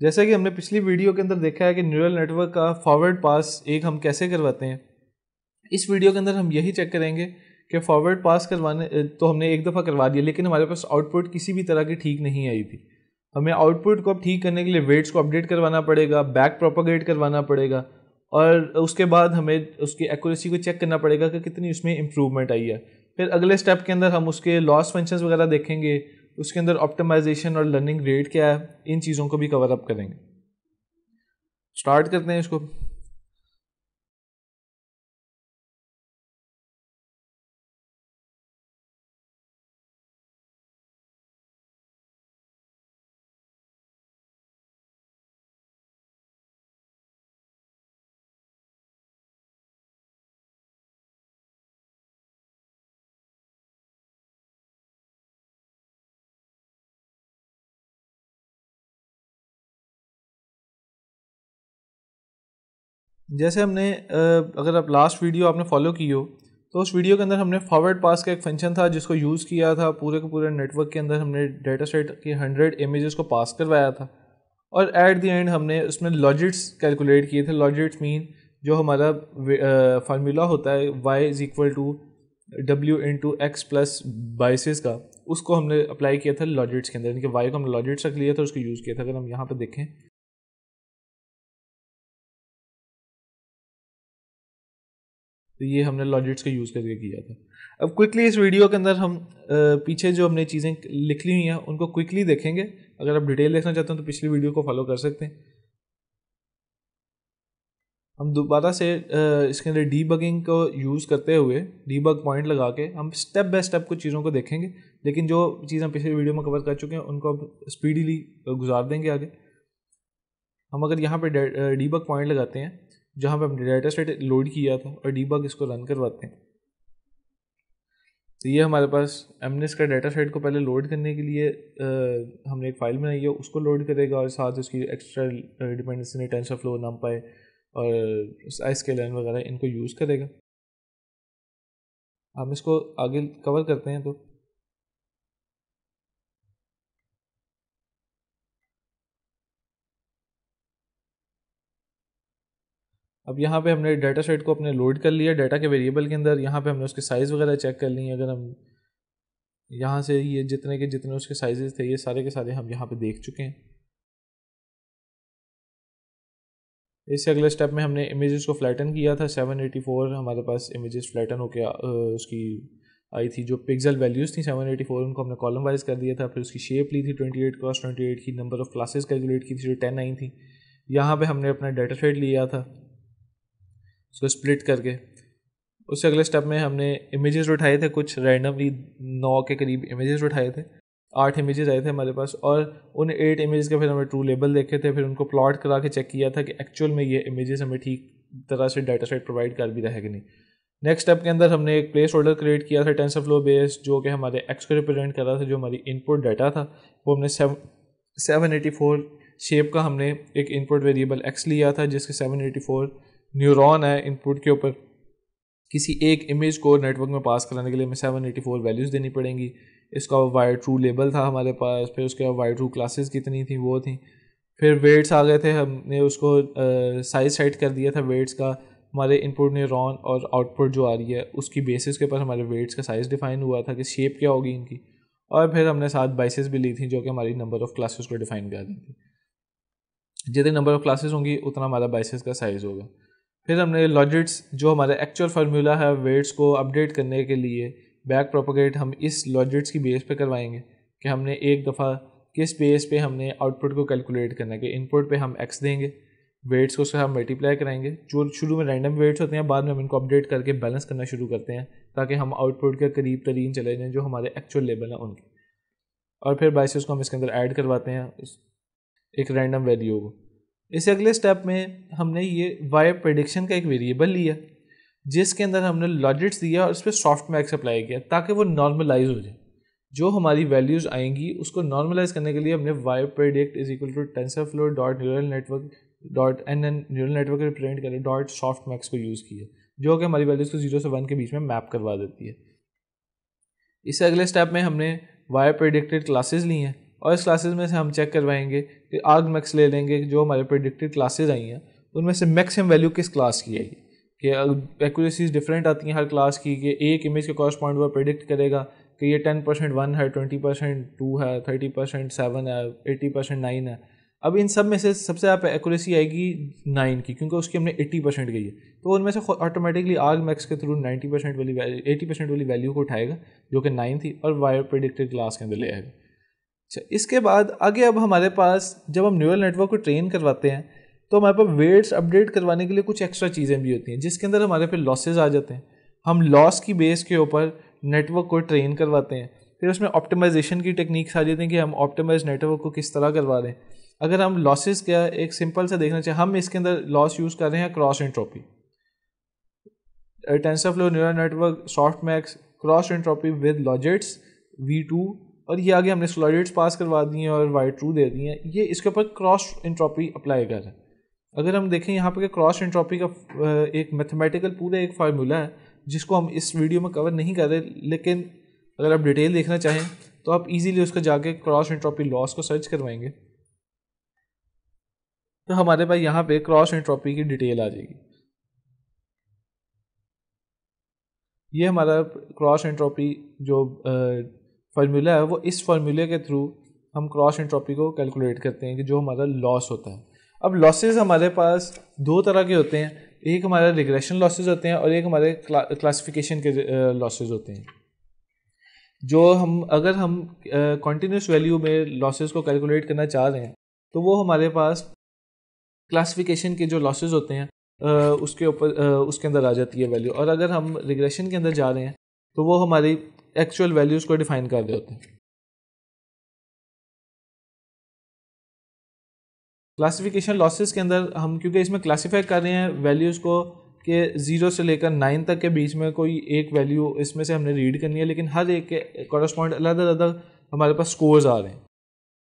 जैसा कि हमने पिछली वीडियो के अंदर देखा है कि न्यूरल नेटवर्क का फॉरवर्ड पास एक हम कैसे करवाते हैं इस वीडियो के अंदर हम यही चेक करेंगे कि फॉरवर्ड पास करवाने तो हमने एक दफ़ा करवा दिया लेकिन हमारे पास आउटपुट किसी भी तरह की ठीक नहीं आई थी हमें आउटपुट को अब ठीक करने के लिए वेट्स को अपडेट करवाना पड़ेगा बैक प्रोपोगेट करवाना पड़ेगा और उसके बाद हमें उसकी एक्यूरेसी को चेक करना पड़ेगा कि कितनी उसमें इम्प्रूवमेंट आई है फिर अगले स्टेप के अंदर हम उसके लॉस फंक्शंस वगैरह देखेंगे उसके अंदर ऑप्टिमाइजेशन और लर्निंग रेट क्या है इन चीज़ों को भी कवर अप करेंगे स्टार्ट करते हैं इसको जैसे हमने अगर आप लास्ट वीडियो आपने फॉलो की हो तो उस वीडियो के अंदर हमने फॉरवर्ड पास का एक फंक्शन था जिसको यूज़ किया था पूरे के पूरे नेटवर्क के अंदर हमने डेटा सेट की हंड्रेड इमेजेस को पास करवाया था और एट द एंड हमने उसमें लॉजिट्स कैलकुलेट किए थे लॉजिट्स मीन जो हमारा फार्मूला होता है Y is equal to W into X plus biases का उसको हमने अप्लाई किया था लॉजिट्स के अंदर यानी कि वाई को हमने लॉजिट्स रख लिया था उसको यूज़ किया था अगर हम यहाँ पर देखें तो ये हमने लॉजिट्स का यूज़ करके किया था अब क्विकली इस वीडियो के अंदर हम पीछे जो हमने चीज़ें लिख ली हुई हैं उनको क्विकली देखेंगे अगर आप डिटेल देखना चाहते हैं तो पिछली वीडियो को फॉलो कर सकते हैं हम दोबारा से इसके अंदर डीबगिंग को यूज़ करते हुए डीबग पॉइंट लगा के हम स्टेप बाय स्टेप कुछ चीज़ों को देखेंगे लेकिन जो चीज़ हम पिछले वीडियो में कवर कर चुके हैं उनको अब स्पीडीली गुजार देंगे आगे हम अगर यहाँ पे डीबग पॉइंट लगाते हैं जहाँ पे हमने डाटा सेट लोड किया था और डीबग इसको रन करवाते हैं तो ये हमारे पास एमनेस का डाटा सेट को पहले लोड करने के लिए आ, हमने एक फाइल बनाई है उसको लोड करेगा और साथ उसकी एक्स्ट्रा डिपेंडेंसी ने ऑफ लो नाम पाए और आई लाइन वगैरह इनको यूज़ करेगा हम इसको आगे कवर करते हैं तो अब यहाँ पे हमने डाटा सेट को अपने लोड कर लिया डाटा के वेरिएबल के अंदर यहाँ पे हमने उसके साइज़ वगैरह चेक कर लिए अगर हम यहाँ से ये जितने के जितने उसके साइजेस थे ये सारे के सारे हम यहाँ पे देख चुके हैं इससे अगले स्टेप में हमने इमेजेस को फ्लैटन किया था 784 हमारे पास इमेजेस फ्लैटन होकर उसकी आई थी जो पिक्सल वैल्यूज़ थी 784 उनको हमने कॉलम वाइज कर दिया था फिर उसकी शेप ली थी 28 क्रॉस 28 की नंबर ऑफ क्लासेस कैलकुलेट की थी जो टेन आई थी यहाँ पे हमने अपना डाटा सेट लिया था उसको स्प्लिट करके उससे अगले स्टेप में हमने इमेजेस उठाए थे कुछ रैंडमली नौ के करीब इमेजेस उठाए थे आठ इमेजेस आए थे हमारे पास और उन एट इमेज के फिर हमें ट्रू लेबल देखे थे फिर उनको प्लॉट करा के चेक किया था कि एक्चुअल में ये इमेजेस हमें ठीक तरह से डाटा सेट प्रोवाइड कर भी रहे कि नहीं नेक्स्ट स्टेप के अंदर हमने एक प्लेस होल्डर क्रिएट किया था टेंसर फ्लो बेस जो कि हमारे एक्स को रिप्रेजेंट कर रहा था जो हमारी इनपुट डाटा था वो हमने सेवन एटी फोर शेप का हमने एक इनपुट वेरिएबल एक्स लिया था जिसके सेवन एटी फोर न्यूरॉन है इनपुट के ऊपर किसी एक इमेज को नेटवर्क में पास कराने के लिए हमें सेवन एटी फोर वैल्यूज़ देनी पड़ेंगी इसका वायर ट्रू लेबल था हमारे पास फिर उसके बाद वायर ट्रू क्लासेस कितनी थी वो थी फिर वेट्स आ गए थे हमने उसको साइज सेट कर दिया था वेट्स का हमारे इनपुट न्यूरॉन और आउटपुट जो आ रही है उसकी बेसिस के ऊपर हमारे वेट्स का साइज़ डिफाइन हुआ था कि शेप क्या होगी इनकी और फिर हमने साथ बाइसेस भी ली थी जो कि हमारी नंबर ऑफ़ क्लासेस को डिफाइन कर दी थी जितने नंबर ऑफ़ क्लासेस होंगी उतना हमारा बाइसेस का साइज़ होगा फिर हमने लॉजिट्स जो हमारा एक्चुअल फार्मूला है वेट्स को अपडेट करने के लिए बैक प्रोपोगेट हम इस लॉजिट्स की बेस पे करवाएंगे कि हमने एक दफ़ा किस बेस पे हमने आउटपुट को कैलकुलेट करना है कि इनपुट पे हम एक्स देंगे वेट्स को उसके हम मल्टीप्लाई कराएंगे जो शुरू में रैंडम वेट्स होते हैं बाद में हम इनको अपडेट करके बैलेंस करना शुरू करते हैं ताकि हम आउटपुट के करीब तरीन चले जाएँ जो हमारे एक्चुअल लेबल हैं उनके और फिर बाइसेस को हम इसके अंदर ऐड करवाते हैं एक रैंडम वैल्यू को इस अगले स्टेप में हमने ये वाई प्रडिक्शन का एक वेरिएबल लिया जिसके अंदर हमने लॉजिट्स दिया और इस पर सॉफ्ट मैक्स अप्लाई किया ताकि वो नॉर्मलाइज हो जाए जो हमारी वैल्यूज़ आएंगी उसको नॉर्मलाइज करने के लिए हमने Y predict is equal to TensorFlow dot neural network dot N N neural network represent करें डॉट सॉफ्ट मैक्स को यूज़ किया जो कि हमारी वैल्यूज़ को जीरो से वन के बीच में मैप करवा देती है इससे अगले स्टेप में हमने वाई प्रडिक्टेड क्लासेज ली हैं और इस क्लासेस में से हम चेक करवाएंगे कि आग मैक्स ले लेंगे जो हमारे प्रिडिक्टेड क्लासेज आई हैं उनमें से मैक्सिमम वैल्यू किस क्लास की आएगी कि एक्यूरेसीज डिफरेंट आती हैं हर क्लास की कि एक इमेज के कॉरस्पॉन्ड वो प्रिडिक्ट करेगा कि ये टेन परसेंट वन है ट्वेंटी परसेंट टू है थर्टी परसेंट सेवन है एट्टी परसेंट नाइन है अब इन सब में से सबसे आप एक्यूरेसी आएगी नाइन की क्योंकि उसकी हमने एट्टी परसेंट गई है तो उनमें से ऑटोमेटिकली आग मैक्स के थ्रू नाइन्टी परसेंट वाली एटी परसेंट वाली वैल्यू को उठाएगा जो कि नाइन थी और वायर प्रिडिक्टेड क्लास के अंदर ले आएगा अच्छा इसके बाद आगे अब हमारे पास जब हम न्यूरल नेटवर्क को ट्रेन करवाते हैं तो हमारे पास वेट्स अपडेट करवाने के लिए कुछ एक्स्ट्रा चीज़ें भी होती हैं जिसके अंदर हमारे पे लॉसेज आ जाते हैं हम लॉस की बेस के ऊपर नेटवर्क को ट्रेन करवाते हैं फिर उसमें ऑप्टिमाइजेशन की टेक्निक्स आ जाती हैं कि हम ऑप्टिमाइज नेटवर्क को किस तरह करवा रहे हैं अगर हम लॉसेज क्या एक सिंपल सा देखना चाहिए हम इसके अंदर लॉस यूज़ कर रहे हैं cross entropy TensorFlow neural network softmax cross entropy with logits V two और ये आगे हमने सोलाइडेट्स पास करवा दिए हैं और वाइट ट्रू दे दिए हैं ये इसके ऊपर क्रॉस इंट्रॉपी अप्लाई कर रहा है अगर हम देखें यहाँ पर क्रॉस इंट्रॉपी का एक मैथमेटिकल पूरा एक फार्मूला है जिसको हम इस वीडियो में कवर नहीं कर रहे लेकिन अगर आप डिटेल देखना चाहें तो आप इजीली उसका जाके क्रॉस इंट्रॉपी लॉस को सर्च करवाएंगे तो हमारे पास यहाँ पे क्रॉस इंट्रॉपी की डिटेल आ जाएगी ये हमारा क्रॉस इंट्रॉपी जो फार्मूला है वो इस फार्मूले के थ्रू हम क्रॉस एंट्रोपी को कैलकुलेट करते हैं कि जो हमारा लॉस होता है अब लॉसेज हमारे पास दो तरह के होते हैं एक हमारे रिग्रेशन लॉसेज होते हैं और एक हमारे क्लासिफिकेशन के लॉसेज होते हैं जो हम अगर हम कॉन्टीन्यूस वैल्यू में लॉसेज को कैलकुलेट करना चाह रहे हैं तो वो हमारे पास क्लासिफिकेशन के जो लॉसेज होते हैं uh, उसके ऊपर uh, उसके अंदर आ जाती है वैल्यू और अगर हम रिग्रेशन के अंदर जा रहे हैं तो वो हमारी एक्चुअल वैल्यूज़ को डिफाइन कर रहे होते हैं क्लासिफिकेशन लॉसेस के अंदर हम क्योंकि इसमें क्लासिफाई कर रहे हैं वैल्यूज़ को कि ज़ीरो से लेकर नाइन तक के बीच में कोई एक वैल्यू इसमें से हमने रीड करनी है लेकिन हर एक के कॉरस्पॉन्ड अलग अलग हमारे पास स्कोर्स आ रहे हैं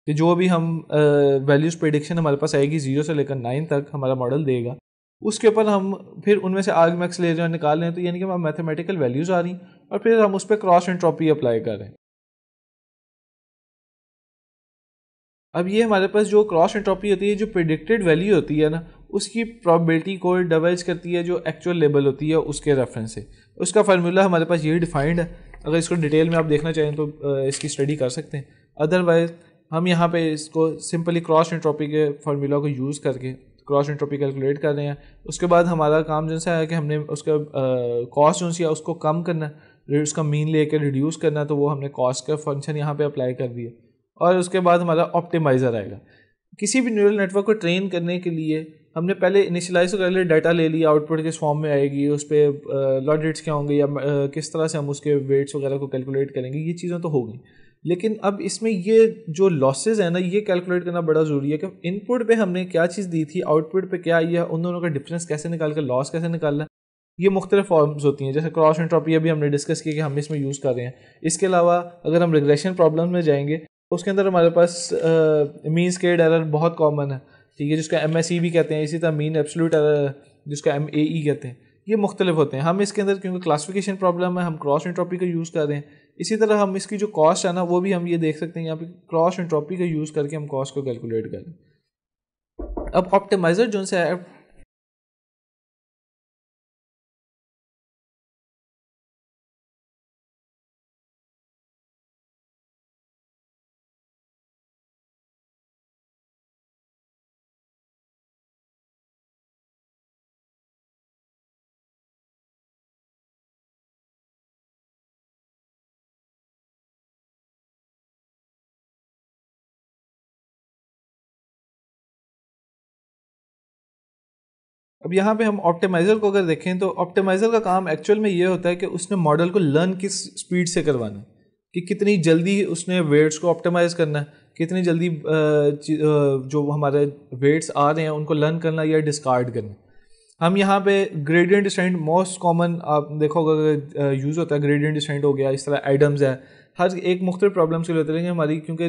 कि जो भी हम वैल्यूज़ प्रिडिक्शन हमारे पास आएगी ज़ीरो से लेकर नाइन तक हमारा मॉडल देगा उसके ऊपर हम फिर उनमें से आर्ग मैक्स ले रहे हैं निकाल रहे हैं तो यानी कि हमारे मैथमेटिकल वैल्यूज़ आ रही हैं और फिर हम उस पर क्रॉस एंट्रोपी अप्लाई करें अब ये हमारे पास जो क्रॉस एंट्रोपी होती है जो प्रिडिक्टेड वैल्यू होती है ना उसकी प्रोबेबिलिटी को डबल्स करती है जो एक्चुअल लेबल होती है उसके रेफरेंस से उसका फार्मूला हमारे पास ये डिफाइंड है अगर इसको डिटेल में आप देखना चाहें तो इसकी स्टडी कर सकते हैं अदरवाइज हम यहाँ पे इसको सिंपली क्रॉस एंट्रोपी के फार्मूला को यूज़ करके क्रॉस एंट्रोपी कैलकुलेट कर रहे हैं उसके बाद हमारा काम जो है कि हमने उसका कॉस्ट जो है उसको कम करना है उसका मीन कर रिड्यूस करना तो वो हमने कॉस्ट का फंक्शन यहाँ पे अप्लाई कर दिया और उसके बाद हमारा ऑप्टिमाइज़र आएगा किसी भी न्यूरल नेटवर्क को ट्रेन करने के लिए हमने पहले इनिशलाइज कर लिया डाटा ले लिया आउटपुट किस फॉर्म में आएगी उस पर लॉडिट्स क्या होंगे या किस तरह से हम उसके वेट्स वगैरह को कैलकुलेट करेंगे ये चीज़ें तो होगी लेकिन अब इसमें ये जो लॉसेज है ना ये कैलकुलेट करना बड़ा ज़रूरी है कि इनपुट पे हमने क्या चीज़ दी थी आउटपुट पे क्या आई है उन दोनों का डिफरेंस कैसे निकाल कर लॉस कैसे निकालना ये मुख्तलिफ फॉर्म्स होती हैं जैसे क्रॉस एंट्रॉपी अभी हमने डिस्कस की कि हम इसमें यूज़ कर रहे हैं इसके अलावा अगर हम रिग्रेशन प्रॉब्लम में जाएंगे तो उसके अंदर हमारे पास मीन स्केड एरर बहुत कॉमन है ठीक है जिसका एम एस ई e भी कहते हैं इसी तरह मीन एब्सोल्यूट एरर जिसका एम ए कहते हैं ये मुख्तलिफ होते हैं हम इसके अंदर क्योंकि क्लासिफिकेशन प्रॉब्लम है हम क्रॉस एंट्रॉपी का यूज़ कर रहे हैं इसी तरह हम इसकी जो कॉस्ट है ना वो भी हम ये देख सकते हैं यहाँ पे क्रॉस एंट्रॉपी का यूज़ करके हम कॉस्ट को कैलकुलेट करें अब ऑप्टिमाइज़र जो है अब यहाँ पे हम ऑप्टिमाइज़र को अगर देखें तो ऑप्टिमाइज़र का काम एक्चुअल में ये होता है कि उसने मॉडल को लर्न किस स्पीड से करवाना है कि कितनी जल्दी उसने वेट्स को ऑप्टिमाइज़ करना है कितनी जल्दी जो हमारे वेट्स आ रहे हैं उनको लर्न करना या डिस्कार्ड करना हम यहाँ पे ग्रेडियंट स्टैंड मोस्ट कॉमन आप देखोगे यूज़ होता है ग्रेडियंट स्टैंड हो गया इस तरह एडम्स है हर एक मुख्तर प्रॉब्लम से लिए होते हैं हमारी क्योंकि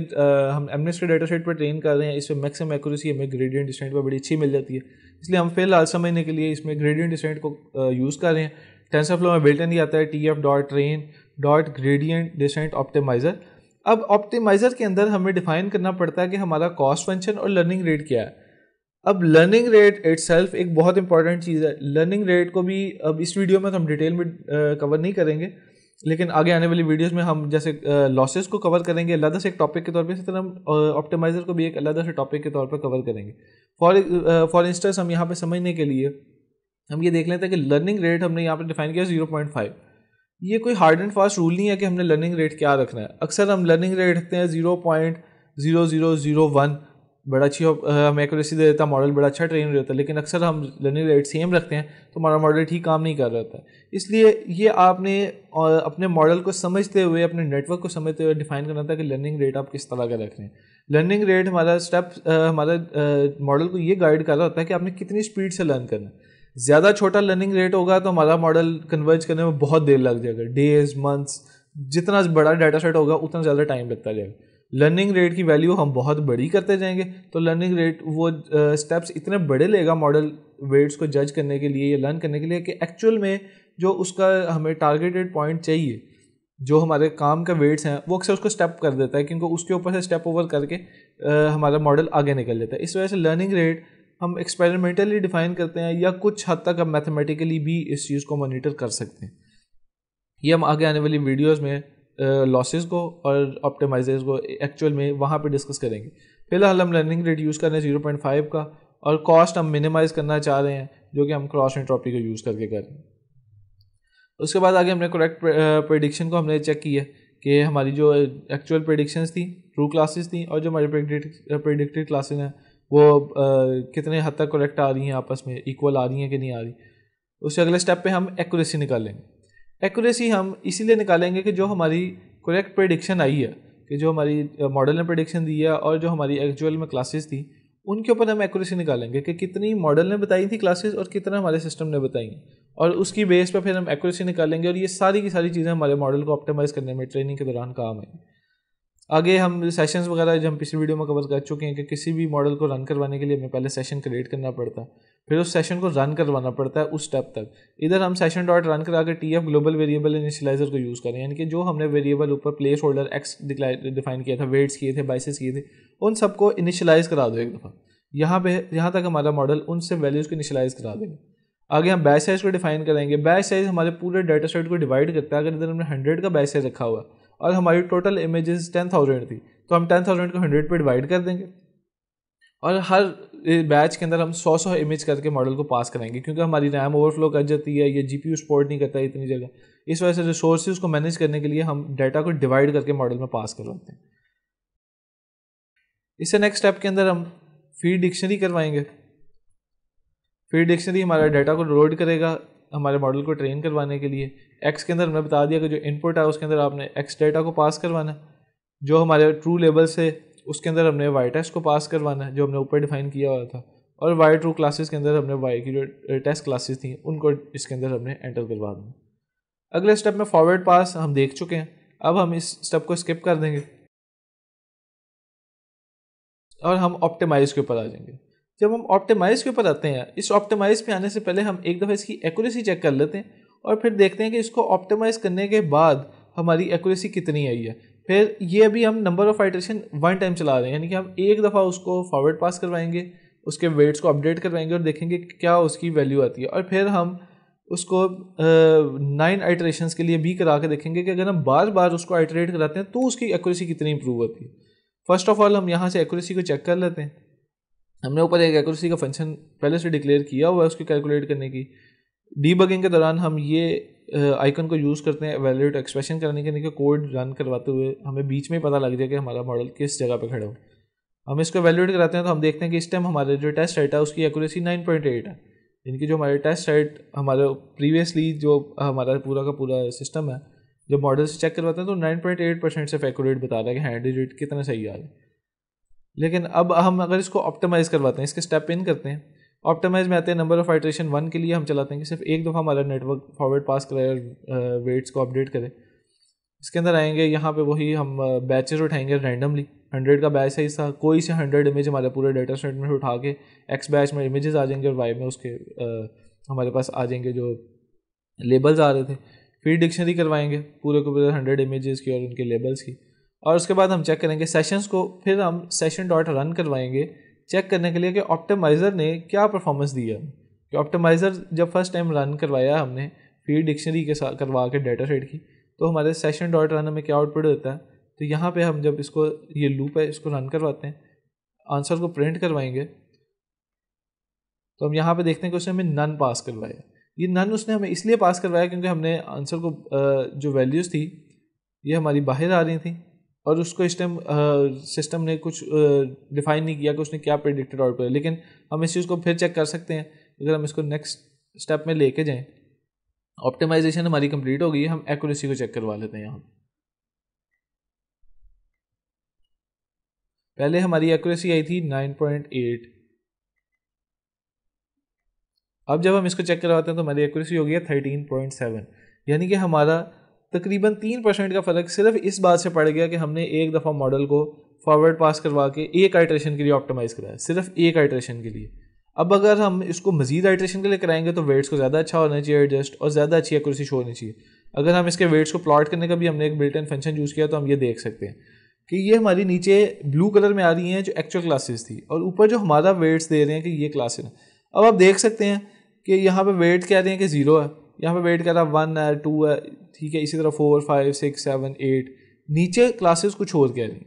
हम एमनेस्टी डाटा सेट पर ट्रेन कर रहे हैं इसमें मैक्सिमम एक्यूरेसी हमें ग्रेडियंट डिसेंट पर बड़ी अच्छी मिल जाती है इसलिए हम फिलहाल समझने के लिए इसमें ग्रेडियंट डिसेंट को यूज़ कर रहे हैं टेंसरफ्लो में बिल्टन ही आता है T F dot train dot gradient descent optimizer अब ऑप्टिमाइज़र के अंदर हमें डिफाइन करना पड़ता है कि हमारा कॉस्ट फंक्शन और लर्निंग रेट क्या है अब लर्निंग रेट इट एक बहुत इंपॉर्टेंट चीज़ है लर्निंग रेट को भी अब इस वीडियो में तो हम डिटेल में कवर नहीं करेंगे लेकिन आगे आने वाली वीडियोस में हम जैसे लॉसेस को कवर करेंगे अलग से एक टॉपिक के तौर पे इसी तरह हम ऑप्टिमाइज़र को भी एक अलग से टॉपिक के तौर पर कवर करेंगे फॉर फॉर इंस्टेंस हम यहाँ पे समझने के लिए हम ये देख लेते हैं कि लर्निंग रेट हमने यहाँ पर डिफाइन किया जीरो पॉइंट फाइव ये कोई हार्ड एंड फास्ट रूल नहीं है कि हमने लर्निंग रेट क्या रखना है अक्सर हम लर्निंग रेट रखते हैं zero point zero zero zero one बड़ा अच्छी हम एक्यूरेसी दे देता मॉडल बड़ा अच्छा ट्रेन रहता है लेकिन अक्सर हम लर्निंग रेट सेम रखते हैं तो हमारा मॉडल ठीक काम नहीं कर रहा था इसलिए ये आपने अपने मॉडल को समझते हुए अपने नेटवर्क को समझते हुए डिफाइन करना था कि लर्निंग रेट आप किस तरह का रख रहे हैं लर्निंग रेट हमारा स्टेप हमारा मॉडल को ये गाइड कर रहा होता है कि आपने कितनी स्पीड से लर्न करना है ज़्यादा छोटा लर्निंग रेट होगा तो हमारा मॉडल कन्वर्ज करने में बहुत देर लग जाएगा डेज मंथ्स जितना बड़ा डाटा सेट होगा उतना ज़्यादा टाइम लगता जाएगा लर्निंग रेट की वैल्यू हम बहुत बड़ी करते जाएंगे तो लर्निंग रेट वो स्टेप्स इतने बड़े लेगा मॉडल वेट्स को जज करने के लिए या लर्न करने के लिए कि एक्चुअल में जो उसका हमें टारगेटेड पॉइंट चाहिए जो हमारे काम का वेट्स हैं वो अक्सर उसको स्टेप कर देता है क्योंकि उसके ऊपर से स्टेप ओवर करके आ, हमारा मॉडल आगे निकल जाता है इस वजह से लर्निंग रेट हम एक्सपेरिमेंटली डिफाइन करते हैं या कुछ हद तक हम मैथमेटिकली भी इस चीज़ को मॉनिटर कर सकते हैं ये हम आगे आने वाली वीडियोज़ में लॉसेस को और ऑप्टिमाइजेज को एक्चुअल में वहाँ पे डिस्कस करेंगे फिलहाल हम लर्निंग रेट यूज़ कर रहे हैं ज़ीरो पॉइंट फाइव का और कॉस्ट हम मिनिमाइज़ करना चाह रहे हैं जो कि हम क्रॉस एंट्रॉपी को यूज़ करके कर रहे हैं उसके बाद आगे हमने करेक्ट प्रडिक्शन को हमने चेक किया कि हमारी जो एक्चुअल प्रडिक्शंस थी ट्रू क्लासेस थी और जो हमारी प्रडिक्टेड क्लासेस हैं वो कितने हद तक करेक्ट आ रही हैं आपस में इक्वल आ रही हैं कि नहीं आ रही उसके अगले स्टेप पे हम एक्यूरेसी निकालेंगे एक्यूरेसी हम इसीलिए निकालेंगे कि जो हमारी करेक्ट प्रडिक्शन आई है कि जो हमारी मॉडल ने प्रडिक्शन दी है और जो हमारी एक्चुअल में क्लासेस थी उनके ऊपर हम एक्यूरेसी निकालेंगे कि कितनी मॉडल ने बताई थी क्लासेस और कितना हमारे सिस्टम ने बताई और उसकी बेस पर फिर हम एक्यूरेसी निकालेंगे और ये सारी की सारी चीज़ें हमारे मॉडल को ऑप्टिमाइज़ करने में ट्रेनिंग के दौरान काम आएंगी आगे हम सेशंस वगैरह जो हम पिछली वीडियो में कवर कर चुके हैं कि किसी भी मॉडल को रन करवाने के लिए हमें पहले सेशन क्रिएट करना पड़ता है फिर उस सेशन को रन करवाना पड़ता है उस स्टेप तक इधर हम सेशन डॉट रन करा कर T F global variable initializer को यूज़ करें यानी कि जो हमने वेरिएबल ऊपर प्लेस होल्डर एक्स डिफाइन किया था वेट्स किए थे बाइसेस किए थे उन सबको इनिशलाइज करा दो एक दफ़ा यहाँ पे यहाँ तक हमारा मॉडल उनसे वैल्यूज़ को इनिशलाइज करा देंगे आगे हम बैच साइज़ को डिफाइन करेंगे बैच साइज़ हमारे पूरे डाटा सेट को डिवाइड करता है अगर इधर हमने हंड्रेड का बैच साइज़ रखा हुआ और हमारी टोटल इमेजेस टेन थाउजेंड थी तो हम टेन थाउजेंड को हंड्रेड पर डिवाइड कर देंगे और हर बैच के अंदर हम सौ सौ इमेज करके मॉडल को पास कराएंगे क्योंकि हमारी रैम ओवरफ्लो कर जाती है या जी सपोर्ट नहीं करता इतनी जगह इस वजह से रिसोर्स को मैनेज करने के लिए हम डाटा को डिवाइड करके मॉडल में पास करवाते हैं इससे नेक्स्ट स्टेप के अंदर हम फीड डिक्शनरी करवाएंगे फीड डिक्शनरी हमारा डाटा को लोड करेगा हमारे मॉडल को ट्रेन करवाने के लिए एक्स के अंदर हमने बता दिया कि जो इनपुट है उसके अंदर आपने एक्स डाटा को पास करवाना जो हमारे ट्रू लेबल से उसके अंदर हमने वाई टेस्ट को पास करवाना है जो हमने ऊपर डिफाइन किया हुआ था और वाई ट्रू क्लासेस के अंदर हमने वाई की जो टेस्ट क्लासेस थी उनको इसके अंदर हमने एंटर करवा देना अगले स्टेप में फॉरवर्ड पास हम देख चुके हैं अब हम इस स्टेप को स्किप कर देंगे और हम ऑप्टिमाइज के ऊपर आ जाएंगे जब हम ऑप्टिमाइज के ऊपर आते हैं इस ऑप्टिमाइज पे आने से पहले हम एक दफ़ा इसकी एक्यूरेसी चेक कर लेते हैं और फिर देखते हैं कि इसको ऑप्टिमाइज़ करने के बाद हमारी एक्यूरेसी कितनी आई है फिर ये अभी हम number of iteration one time चला रहे हैं यानी कि हम एक दफ़ा उसको फॉरवर्ड पास करवाएंगे उसके वेट्स को अपडेट करवाएंगे और देखेंगे क्या उसकी वैल्यू आती है और फिर हम उसको नाइन आइट्रेशन के लिए भी करा के देखेंगे कि अगर हम बार बार उसको आइट्रेट कराते हैं तो उसकी एक्यूरेसी कितनी इंप्रूव होती है फर्स्ट ऑफ ऑल हम यहाँ से एक्यूरेसी को चेक कर लेते हैं हमने ऊपर एक एक्यूरेसी का फंक्शन पहले से डिक्लेयर किया हुआ है उसकी कैलकुलेट करने की डीबगिंग के दौरान हम ये आइकन को यूज़ करते हैं वैलिड एक्सप्रेशन करने के लिए कोड रन करवाते हुए हमें बीच में पता लग जाए कि हमारा मॉडल किस जगह पर खड़ा हो हम इसको वैल्यूएट कराते हैं तो हम देखते हैं कि इस टाइम हमारे जो टेस्ट रेट है उसकी एक्यूरेसी नाइन पॉइंट एट है इनकी जो हमारे टेस्ट रेट हमारे प्रीवियसली जो हमारा पूरा का पूरा सिस्टम है जो मॉडल से चेक करवाते हैं तो नाइन पॉइंट एट परसेंट सिर्फ एक्यूरेट बता रहा है कि हैंड हाँ, डिजिट कितना सही आ रहा है लेकिन अब हम अगर इसको ऑप्टिमाइज़ करवाते हैं इसके स्टेप इन करते हैं ऑप्टिमाइज में आते हैं नंबर ऑफ आइट्रेशन वन के लिए हम चलाते हैं कि सिर्फ एक दफ़ा हमारा नेटवर्क फॉरवर्ड पास कराए और वेट्स को अपडेट करें इसके अंदर आएंगे यहाँ पे वही हम बैचेस उठाएंगे रैंडमली हंड्रेड का बैच साइज था कोई से हंड्रेड इमेज हमारे पूरे डाटा सेट में उठा के एक्स बैच में इमेजेस आ जाएंगे और वाई में उसके आ, हमारे पास आ जाएंगे जो लेबल्स आ रहे थे फिर डिक्शनरी करवाएंगे पूरे को पूरे हंड्रेड इमेजेस की और उनके लेबल्स की और उसके बाद हम चेक करेंगे सेशंस को फिर हम सेशन डॉट रन करवाएंगे चेक करने के लिए कि ऑप्टिमाइज़र ने क्या परफॉर्मेंस दी है कि ऑप्टिमाइज़र जब फर्स्ट टाइम रन करवाया हमने फीड डिक्शनरी के साथ करवा के डाटा सेट की तो हमारे सेशन डॉट रन में क्या आउटपुट होता है तो यहाँ पे हम जब इसको ये लूप है इसको रन करवाते हैं आंसर को प्रिंट करवाएंगे तो हम यहाँ पे देखते हैं कि उसने हमें नन पास करवाया ये नन उसने हमें इसलिए पास करवाया क्योंकि हमने आंसर को जो वैल्यूज़ थी ये हमारी बाहर आ रही थी और उसको इस टाइम सिस्टम ने कुछ डिफाइन नहीं किया कि उसने क्या प्रिडिक्टेड आउटपुट लेकिन हम इस चीज़ को फिर चेक कर सकते हैं अगर हम इसको नेक्स्ट स्टेप में लेके जाएं ऑप्टिमाइजेशन हमारी कंप्लीट हो गई हम एक्यूरेसी को चेक करवा लेते हैं यहाँ पहले हमारी एक्यूरेसी आई थी 9.8 अब जब हम इसको चेक करवाते हैं तो हमारी एक्यूरेसी हो गई है सेवन यानी कि हमारा तकरीबन तीन परसेंट का फ़र्क सिर्फ इस बात से पड़ गया कि हमने एक दफ़ा मॉडल को फॉरवर्ड पास करवा के एक आइट्रेशन के लिए ऑप्टिमाइज़ कराया सिर्फ एक आइट्रेशन के लिए अब अगर हम इसको मजीद आइट्रेशन के लिए कराएंगे तो वेट्स को ज़्यादा अच्छा होना चाहिए एडजस्ट और ज़्यादा अच्छी एक्यूरेसी शो होनी चाहिए अगर हम इसके वेट्स को प्लॉट करने का भी हमने एक बिल्टन फंक्शन यूज़ किया तो हम ये देख सकते हैं कि ये हमारी नीचे ब्लू कलर में आ रही हैं जो एक्चुअल क्लासेस थी और ऊपर जो हमारा वेट्स दे रहे हैं कि ये क्लासेस हैं अब आप देख सकते हैं कि यहाँ पर वेट कह रहे हैं कि ज़ीरो है यहाँ पे वेट कर रहा है वन है टू है ठीक है इसी तरह four five six seven eight नीचे क्लासेस कुछ और कह रही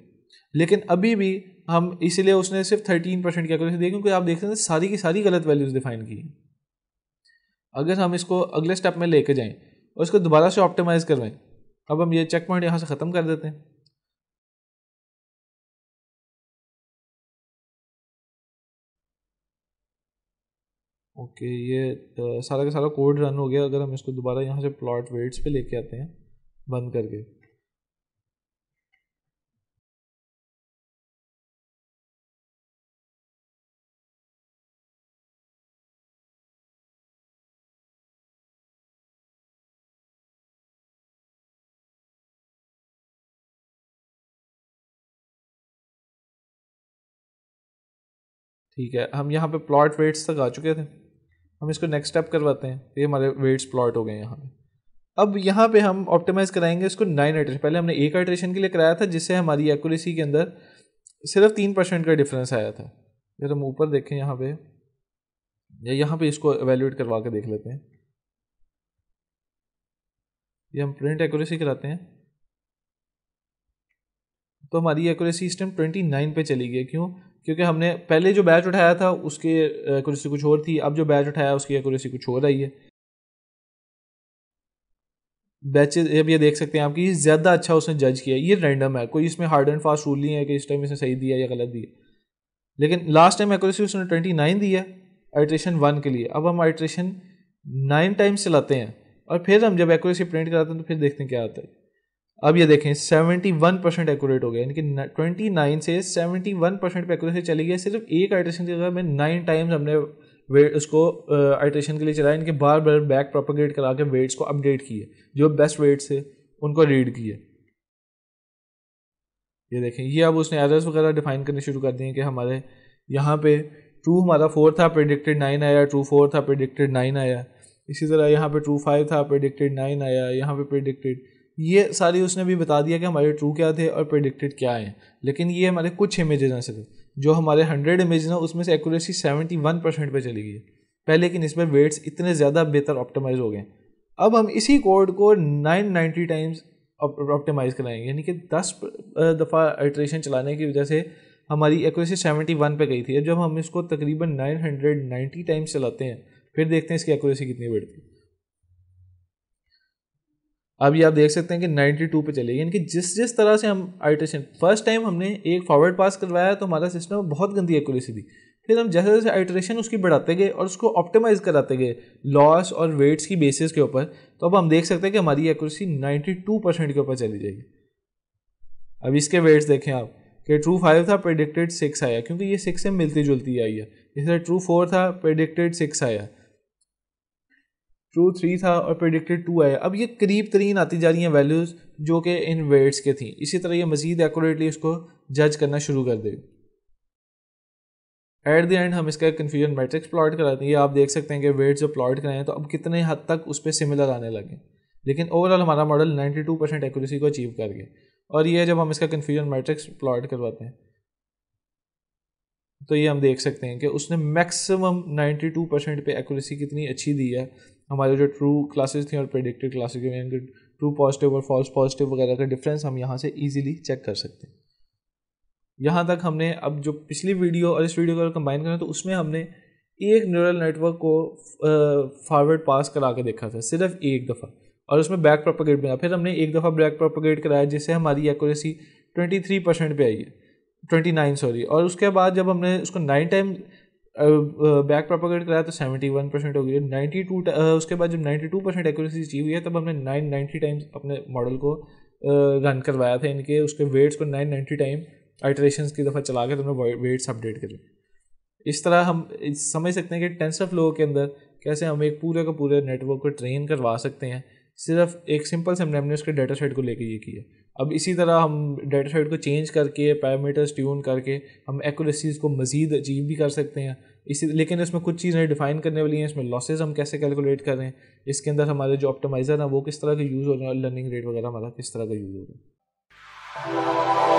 लेकिन अभी भी हम इसलिए उसने सिर्फ थर्टीन परसेंट क्या करें दिया क्योंकि आप देख सकते हैं सारी की सारी गलत वैल्यूज़ डिफाइन की अगर हम इसको अगले स्टेप में लेके जाएं और इसको दोबारा से ऑप्टिमाइज़ करवाएं अब हम ये चेक पॉइंट यहाँ से ख़त्म कर देते हैं ओके ये सारा का सारा कोड रन हो गया अगर हम इसको दोबारा यहाँ से प्लॉट वेट्स पे लेके आते हैं बंद करके ठीक है हम यहाँ पे प्लॉट वेट्स तक आ चुके थे हम इसको नेक्स्ट स्टेप करवाते हैं ये हमारे वेट्स प्लॉट हो गए यहाँ पे अब यहाँ पे हम ऑप्टिमाइज़ कराएंगे इसको नाइन आइट्रेशन पहले हमने एक आइट्रेशन के लिए कराया था जिससे हमारी एक्यूरेसी के अंदर सिर्फ तीन परसेंट का डिफरेंस आया था अगर तो हम ऊपर देखें यहाँ पे या यहाँ पे इसको एवेल्यूट करवा के देख लेते हैं ये हम प्रिंट एक्यूरेसी कराते हैं तो हमारी एक्यूरेसी इस टाइम ट्वेंटी नाइन पे चली गई क्यों क्योंकि हमने पहले जो बैच उठाया था उसके एक्यूरेसी कुछ और थी अब जो बैच उठाया उसकी एक्यूरेसी कुछ और आई है बैचेज अब ये देख सकते हैं आपकी ज़्यादा अच्छा उसने जज किया ये रैंडम है कोई इसमें हार्ड एंड फास्ट रूल नहीं है कि इस टाइम इसने सही दिया या गलत दिया लेकिन लास्ट टाइम एक्यूरेसी उसने ट्वेंटी नाइन दी है आइट्रेशन वन के लिए अब हम आइट्रेशन नाइन टाइम्स चलाते हैं और फिर हम जब एक्यूरेसी प्रिंट कराते हैं तो फिर देखते हैं क्या आता है अब ये देखें 71 परसेंट एक्यूरेट हो गया यानी कि 29 से 71 परसेंट पर एक्यूरेसी चली गई सिर्फ एक आइट्रेशन की जगह में नाइन टाइम्स हमने वेट उसको आइट्रेशन के लिए चलाया इनके बार बार बैक प्रोपोगेट करा के वेट्स को अपडेट किए जो बेस्ट वेट्स थे उनको रीड किए ये देखें ये अब उसने एरर्स वगैरह डिफाइन करने शुरू कर दिए कि हमारे यहाँ पे ट्रू हमारा फोर था प्रडिक्टेड नाइन आया ट्रू फोर था प्रडिक्टेड नाइन आया इसी तरह यहाँ पे ट्रू फाइव था प्रडिक्टेड नाइन आया यहाँ पे प्रडिक्टेड ये सारी उसने भी बता दिया कि हमारे ट्रू क्या थे और प्रडिक्टेड क्या हैं लेकिन ये हमारे कुछ इमेजेस हैं सिर्फ जो हमारे हंड्रेड इमेज हैं उसमें से एक्यूरेसी सेवेंटी वन परसेंट पर चली गई है पहले कि इसमें वेट्स इतने ज़्यादा बेहतर ऑप्टिमाइज हो गए अब हम इसी कोड को नाइन नाइन्टी टाइम्स ऑप्टिमाइज़ कराएंगे यानी कि दस दफ़ा अल्ट्रेशन चलाने की वजह से हमारी एक्यूरेसी सेवेंटी वन पर गई थी जब हम इसको तकरीबन नाइन हंड्रेड नाइन्टी टाइम्स चलाते हैं फिर देखते हैं इसकी एक्यूरेसी कितनी बढ़ती है अभी आप देख सकते हैं कि 92 पे चलेगी यानी कि जिस जिस तरह से हम आइट्रेशन फर्स्ट टाइम हमने एक फॉरवर्ड पास करवाया तो हमारा सिस्टम बहुत गंदी एक्यूरेसी थी फिर हम जैसे जैसे आइट्रेशन उसकी बढ़ाते गए और उसको ऑप्टिमाइज कराते गए लॉस और वेट्स की बेसिस के ऊपर तो अब हम देख सकते हैं कि हमारी एक्यूरेसी नाइन्टी परसेंट के ऊपर चली जाएगी अब इसके वेट्स देखें आप कि ट्रू फाइव था प्रेडिक्टेड सिक्स आया क्योंकि ये सिक्स से मिलती जुलती आई है इस ट्रू फोर था प्रेडिक्टेड सिक्स आया ट्रू थ्री था और प्रडिक्टेड टू आया अब ये करीब तरीन आती जा रही हैं वैल्यूज़ जो कि इन वेट्स के थी इसी तरह ये मज़ीद एक्यूरेटली इसको जज करना शुरू कर देगी एट द एंड हम इसका कन्फ्यूजन मैट्रिक्स प्लॉट कराते हैं ये आप देख सकते हैं कि वेट्स जो प्लॉट कराएं तो अब कितने हद तक उस पर सिमिलर आने लगे लेकिन ओवरऑल हमारा मॉडल 92 परसेंट एक्यूरेसी को अचीव कर गए और ये जब हम इसका कन्फ्यूजन मैट्रिक्स प्लॉट करवाते हैं तो ये हम देख सकते हैं कि उसने मैक्सिमम 92 परसेंट पे एक्यूरेसी कितनी अच्छी दी है हमारे जो ट्रू क्लासेस थी और प्रेडिक्टेड क्लासेस यानी ट्रू पॉजिटिव और फॉल्स पॉजिटिव वगैरह का डिफरेंस हम यहाँ से ईजिली चेक कर सकते हैं यहाँ तक हमने अब जो पिछली वीडियो और इस वीडियो को कंबाइन करें तो उसमें हमने एक न्यूरल नेटवर्क को फॉरवर्ड पास करा के देखा था सिर्फ एक दफ़ा और उसमें बैक प्रोपोगेट बनाया फिर हमने एक दफ़ा बैक प्रोपोगेट कराया जिससे हमारी एक्यूरेसी ट्वेंटी थ्री परसेंट पर आई है ट्वेंटी नाइन सॉरी और उसके बाद जब हमने उसको नाइन टाइम बैक प्रोपोगेट कराया तो सेवेंटी वन परसेंट हो गई नाइन्टी टू उसके बाद जब ninety two percent accuracy achieve हुई है तब हमने नाइन नाइन्टी टाइम्स अपने मॉडल को रन करवाया था इनके उसके वेट्स को नाइन नाइन्टी टाइम आइट्रेशन की दफ़ा चला के तुमने वेट्स अपडेट करें इस तरह हम समझ सकते हैं कि टेंस ऑफ लोगों के अंदर कैसे हम एक पूरे का पूरे नेटवर्क को ट्रेन करवा सकते हैं सिर्फ एक सिंपल से हमने हमने उसके डेटा सेट को लेके ये किया अब इसी तरह हम डेटा सेट को चेंज करके पैरामीटर्स ट्यून करके हम एक्यूरेसीज़ को मज़ीद अचीव भी कर सकते हैं इसी लेकिन इसमें कुछ चीज़ें डिफ़ाइन करने वाली हैं इसमें लॉसेज हम कैसे कैलकुलेट कर रहे हैं इसके अंदर हमारे जो ऑप्टिमाइज़र हैं वो किस तरह के यूज़ हो रहे हैं लर्निंग रेट वगैरह हमारा किस तरह का यूज़ हो रहा है